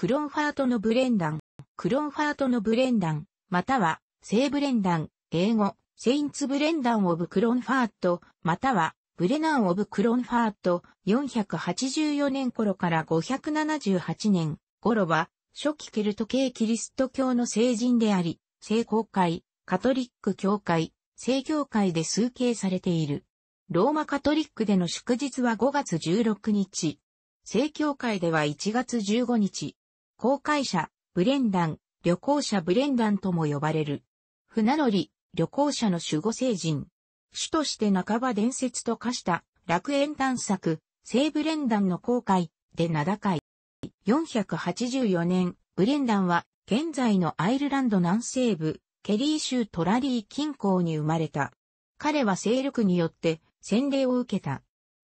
クロンファートのブレンダン、クロンファートのブレンダン、または、聖ブレンダン、英語、セインツブレンダンオブクロンファート、または、ブレナンオブクロンファート、484年頃から578年頃は、初期ケルト系キリスト教の聖人であり、聖公会、カトリック教会、聖教会で崇敬されている。ローマカトリックでの祝日は5月16日。聖教会では1月15日。航海者、ブレンダン、旅行者ブレンダンとも呼ばれる。船乗り、旅行者の守護聖人。主として半ば伝説と化した楽園探索、聖ブレンダンの航海で名高い。484年、ブレンダンは現在のアイルランド南西部、ケリー州トラリー近郊に生まれた。彼は勢力によって洗礼を受けた。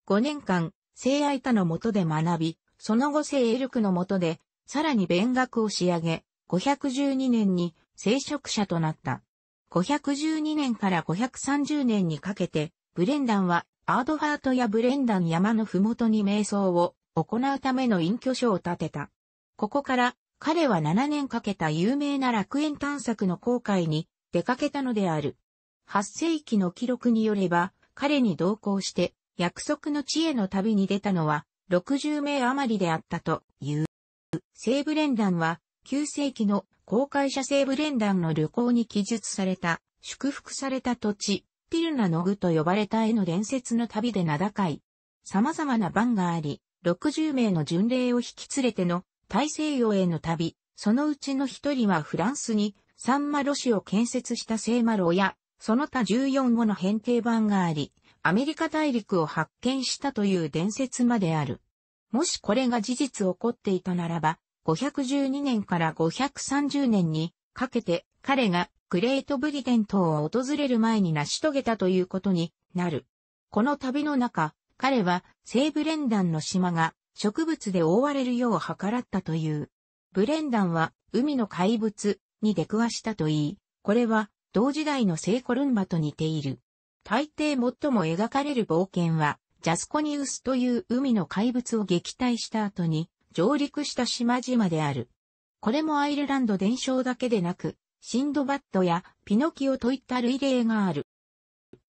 5年間、聖愛他の下で学び、その後聖エルクの下でさらに勉学を仕上げ、512年に聖職者となった。512年から530年にかけて、ブレンダンはアードハートやブレンダン山のふもとに瞑想を行うための隠居所を建てた。ここから彼は7年かけた有名な楽園探索の航海に出かけたのである。8世紀の記録によれば、彼に同行して約束の地への旅に出たのは60名余りであったという。聖ブレンダンは、9世紀の公開者聖ブレンダンの旅行に記述された、祝福された土地、ティルナの具と呼ばれた絵の伝説の旅で名高い。様々な番があり、60名の巡礼を引き連れての大西洋への旅、そのうちの一人はフランスにサンマロ市を建設した聖マロや、その他14もの編形版があり、アメリカ大陸を発見したという伝説まである。もしこれが事実起こっていたならば、512年から530年にかけて彼がグレートブリデン島を訪れる前に成し遂げたということになる。この旅の中、彼は西ブレンダンの島が植物で覆われるよう計らったという。ブレンダンは海の怪物に出くわしたといい、これは同時代の聖コルンバと似ている。大抵最も描かれる冒険はジャスコニウスという海の怪物を撃退した後に上陸した島々である。これもアイルランド伝承だけでなく、シンドバッドやピノキオといった類例がある。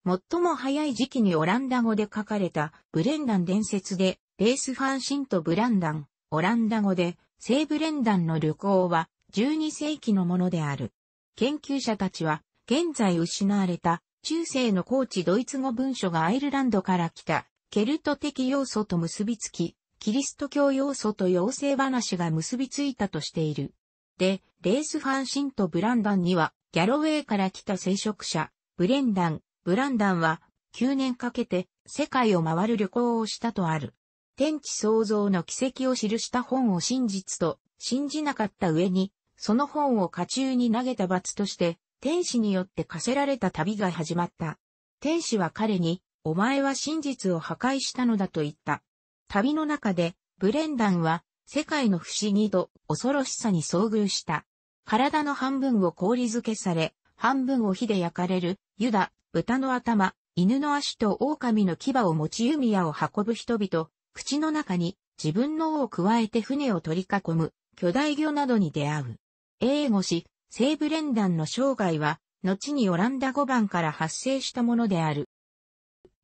最も早い時期にオランダ語で書かれたブレンダン伝説で、レースファンシンとブランダン、オランダ語で、聖ブレンダンの旅行は12世紀のものである。研究者たちは、現在失われた中世の高地ドイツ語文書がアイルランドから来たケルト的要素と結びつき、キリスト教要素と妖精話が結びついたとしている。で、レースファンシンとブランダンには、ギャロウェイから来た聖職者、ブレンダン、ブランダンは、9年かけて、世界を回る旅行をしたとある。天地創造の奇跡を記した本を真実と信じなかった上に、その本を家中に投げた罰として、天使によって課せられた旅が始まった。天使は彼に、お前は真実を破壊したのだと言った。旅の中で、ブレンダンは、世界の不思議と恐ろしさに遭遇した。体の半分を氷漬けされ、半分を火で焼かれる、ユダ、豚の頭、犬の足と狼の牙を持ち弓矢を運ぶ人々、口の中に自分の尾を加えて船を取り囲む巨大魚などに出会う。英語し、聖ブレンダンの生涯は、後にオランダ語版から発生したものである。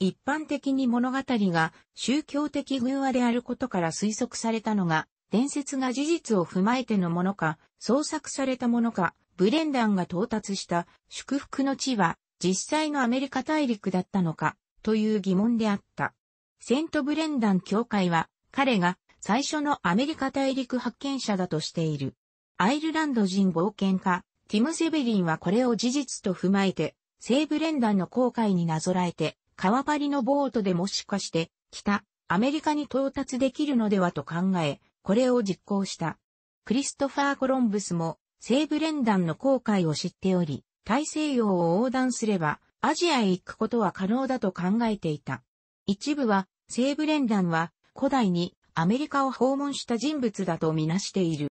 一般的に物語が宗教的偶話であることから推測されたのが、伝説が事実を踏まえてのものか、創作されたものか、ブレンダンが到達した祝福の地は実際のアメリカ大陸だったのか、という疑問であった。セントブレンダン教会は、彼が最初のアメリカ大陸発見者だとしている。アイルランド人冒険家、ティム・セベリンはこれを事実と踏まえて、聖ブレンダンの航海になぞらえて、川張りのボートでもしかして、北、アメリカに到達できるのではと考え、これを実行した。クリストファー・コロンブスも、西部連団の航海を知っており、大西洋を横断すれば、アジアへ行くことは可能だと考えていた。一部は、西部連団は、古代にアメリカを訪問した人物だとみなしている。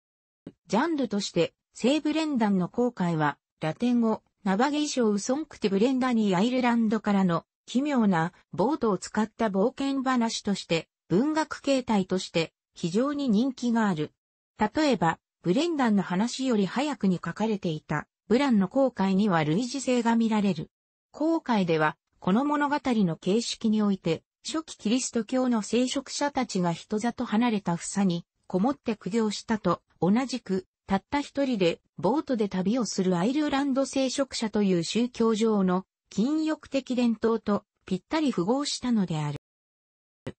ジャンルとして、西部連団の航海は、ラテン語、ナバゲイショウソンクティブレンダニー・アイルランドからの奇妙なボートを使った冒険話として文学形態として非常に人気がある。例えば、ブレンダンの話より早くに書かれていたブランの後悔には類似性が見られる。後悔では、この物語の形式において、初期キリスト教の聖職者たちが人里離れた房に、こもって苦行したと、同じく、たった一人で、ボートで旅をするアイルランド聖職者という宗教上の禁欲的伝統とぴったり符合したのである。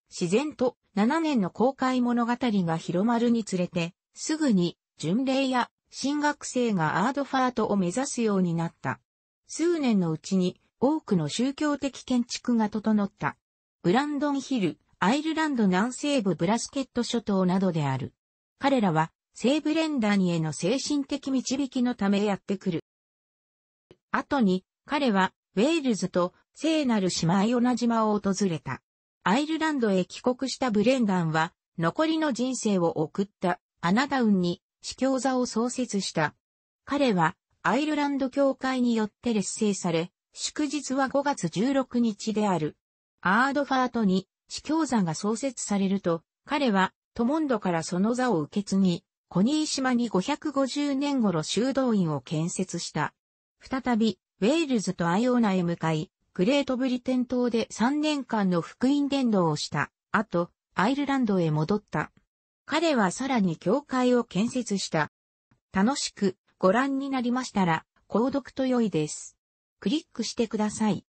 自然と7年の公開物語が広まるにつれて、すぐに巡礼や新学生がアードファートを目指すようになった。数年のうちに多くの宗教的建築が整った。ブランドンヒル、アイルランド南西部ブラスケット諸島などである。彼らは西部レンダーニへの精神的導きのためやってくる。後に彼はウェールズと聖なる姉妹女島を訪れた。アイルランドへ帰国したブレンダンは、残りの人生を送ったアナダウンに司教座を創設した。彼はアイルランド教会によって劣勢され、祝日は5月16日である。アードファートに司教座が創設されると、彼はトモンドからその座を受け継ぎ、コニー島に550年頃修道院を建設した。再び、ウェールズとアイオーナへ向かい、グレートブリテン島で3年間の福音伝道をした、後、アイルランドへ戻った。彼はさらに教会を建設した。楽しくご覧になりましたら、購読と良いです。クリックしてください。